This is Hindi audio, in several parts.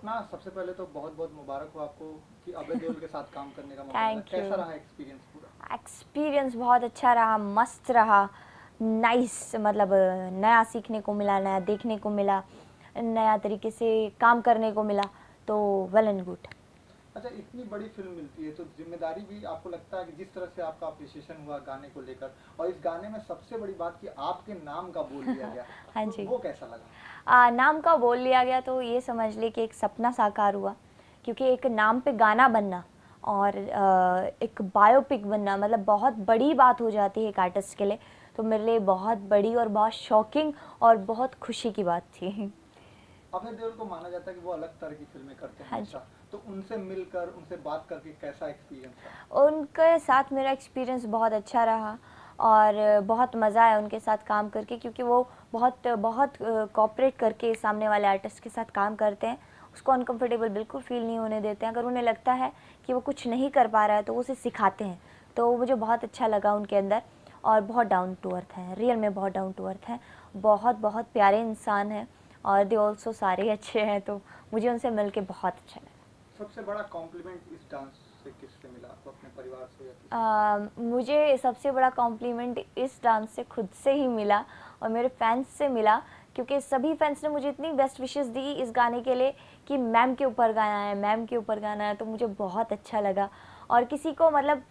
अपना सबसे पहले तो बहुत बहुत मुबारक हो आपको कि अबे के साथ काम करने का मौका मिला कैसा रहा एक्सपीरियंस पूरा एक्सपीरियंस बहुत अच्छा रहा मस्त रहा नाइस nice, मतलब नया सीखने को मिला नया देखने को मिला नया तरीके से काम करने को मिला तो वेल एंड गुड अच्छा इतनी बड़ी फिल्म मिलती है तो जिम्मेदारी भी आपको लगता है कि जिस तरह से आपका अप्रिसिएशन हुआ गाने को लेकर और इस गाने में सबसे बड़ी बात कि आपके नाम का बोल लिया गया हाँ तो जी वो कैसा लगा आ, नाम का बोल लिया गया तो ये समझ ले कि एक सपना साकार हुआ क्योंकि एक नाम पे गाना बनना और एक बायोपिक बनना मतलब बहुत बड़ी बात हो जाती है एक आर्टिस्ट के लिए तो मेरे लिए बहुत बड़ी और बहुत शॉकिंग और बहुत खुशी की बात थी अभय देओल को माना जाता है कि वो अलग तरह की फिल्में करते हैं हाँ तो उनसे मिलकर उनसे बात करके कैसा एक्सपीरियंस उनके साथ मेरा एक्सपीरियंस बहुत अच्छा रहा और बहुत मज़ा आया उनके साथ काम करके क्योंकि वो बहुत बहुत कॉपरेट करके सामने वाले आर्टिस्ट के साथ काम करते हैं उसको अनकम्फर्टेबल बिल्कुल फील नहीं होने देते हैं अगर उन्हें लगता है कि वो कुछ नहीं कर पा रहा है तो वो उसे सिखाते हैं तो मुझे बहुत अच्छा लगा उनके अंदर और बहुत डाउन टू अर्थ हैं रियल में बहुत डाउन टू अर्थ हैं बहुत बहुत प्यारे इंसान हैं और दे ऑल्सो सारे अच्छे हैं तो मुझे उनसे मिल के बहुत अच्छा लगा सबसे बड़ा कॉम्प्लीमेंट इस डांस से किससे मिला आपको अपने परिवार से या uh, मुझे सबसे बड़ा कॉम्प्लीमेंट इस डांस से खुद से ही मिला और मेरे फैंस से मिला क्योंकि सभी फैंस ने मुझे इतनी बेस्ट विशेस दी इस गाने के लिए कि मैम के ऊपर गाना है मैम के ऊपर गाना है तो मुझे बहुत अच्छा लगा और किसी को मतलब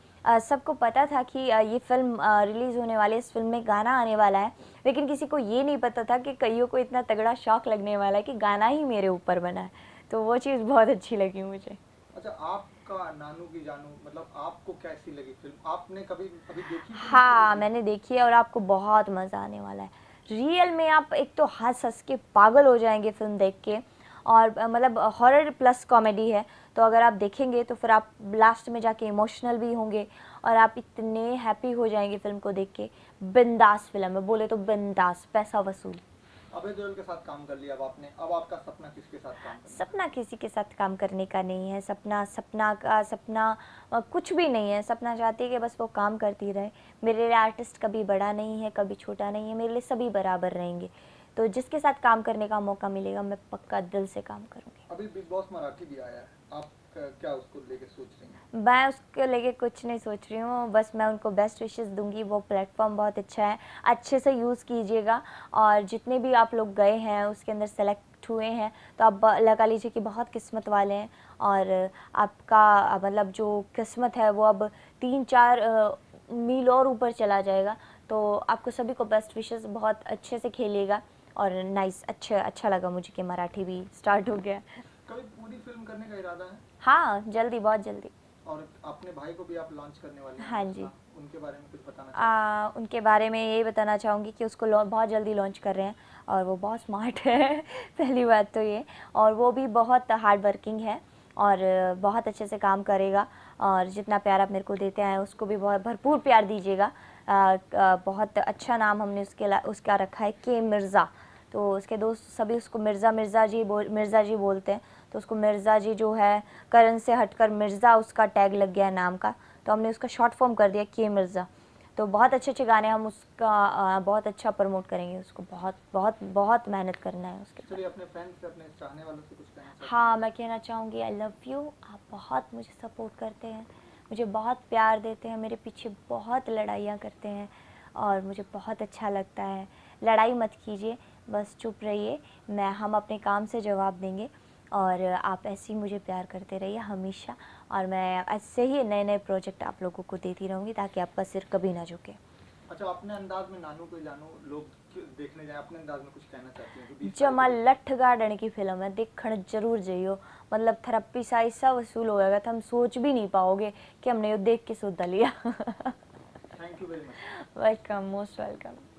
सबको पता था कि ये फिल्म रिलीज़ होने वाली है इस फिल्म में गाना आने वाला है लेकिन किसी को ये नहीं पता था कि कईयों को इतना तगड़ा शौक लगने वाला है कि गाना ही मेरे ऊपर बना है तो वो चीज़ बहुत अच्छी लगी मुझे अच्छा आपका नानू की जानू मतलब आपको कैसी लगी फिल्म आपने कभी अभी देखी हाँ मैंने देखी है और आपको बहुत मज़ा आने वाला है रियल में आप एक तो हंस हंस के पागल हो जाएंगे फिल्म देख के और मतलब हॉरर प्लस कॉमेडी है तो अगर आप देखेंगे तो फिर आप लास्ट में जाके इमोशनल भी होंगे और आप इतने हैप्पी हो जाएंगे फिल्म को देख के बिंदास फिल्म है बोले तो बिंदास पैसा वसूल अभय के साथ काम कर लिया अब आपने अब आपका सपना किसके साथ काम सपना किसी के साथ काम करने का नहीं है सपना सपना का सपना कुछ भी नहीं है सपना चाहती है कि बस वो काम करती रहे मेरे लिए आर्टिस्ट कभी बड़ा नहीं है कभी छोटा नहीं है मेरे लिए सभी बराबर रहेंगे तो जिसके साथ काम करने का मौका मिलेगा मैं पक्का दिल से काम करूँगी अभी बिग बॉस मराठी भी आया है आप क्या उसको लेके सोच रही हैं मैं उसको लेके कुछ नहीं सोच रही हूँ बस मैं उनको बेस्ट विशेष दूंगी वो प्लेटफॉर्म बहुत अच्छा है अच्छे से यूज़ कीजिएगा और जितने भी आप लोग गए हैं उसके अंदर सेलेक्ट हुए हैं तो आप लगा लीजिए कि बहुत किस्मत वाले हैं और आपका मतलब जो किस्मत है वो अब तीन चार मील और ऊपर चला जाएगा तो आपको सभी को बेस्ट विशेस बहुत अच्छे से खेलिएगा और नाइस अच्छा अच्छा लगा मुझे कि मराठी भी स्टार्ट हो गया फिल्म करने का इरादा है हाँ जल्दी बहुत जल्दी और अपने भाई को भी आप लॉन्च करने वाले हैं हाँ जी हाँ, उनके बारे में कुछ बताना आ, उनके बारे में यही बताना चाहूँगी कि उसको बहुत जल्दी लॉन्च कर रहे हैं और वो बहुत स्मार्ट है पहली बात तो ये और वो भी बहुत हार्ड वर्किंग है और बहुत अच्छे से काम करेगा और जितना प्यार आप मेरे को देते हैं उसको भी बहुत भरपूर प्यार दीजिएगा बहुत अच्छा नाम हमने उसके उसका रखा है के मिर्ज़ा तो उसके दोस्त सभी उसको मिर्ज़ा मिर्ज़ा जी बोल मिर्ज़ा जी बोलते हैं तो उसको मिर्ज़ा जी जो है करण से हटकर मिर्ज़ा उसका टैग लग गया नाम का तो हमने उसका शॉर्ट फॉर्म कर दिया के मिर्ज़ा तो बहुत अच्छे अच्छे गाने हम उसका बहुत अच्छा प्रमोट करेंगे उसको बहुत बहुत बहुत मेहनत करना है उसके अपने फ्रेंड्स अपने चाहने वालों से कुछ कहना हाँ मैं कहना चाहूँगी आई लव यू आप बहुत मुझे सपोर्ट करते हैं मुझे बहुत प्यार देते हैं मेरे पीछे बहुत लड़ाइयाँ करते हैं और मुझे बहुत अच्छा लगता है लड़ाई मत कीजिए बस चुप रहिए मैं हम अपने काम से जवाब देंगे और आप ऐसे ही मुझे प्यार करते रहिए हमेशा और मैं ऐसे ही नए नए प्रोजेक्ट आप लोगों को देती रहूँगी ताकि आपका सिर कभी ना झुके अच्छा अपने अंदाज में नानू को लानो लोग देखने जाए अपने अंदाज में कुछ कहना चाहती हैं तो जमा लठ गार्डन की फिल्म है देखण जरूर जाइयो मतलब थरप्पी सा ऐसा वसूल होएगा तो हम सोच भी नहीं पाओगे कि हमने ये देख के सोता लिया thank you very much welcome most welcome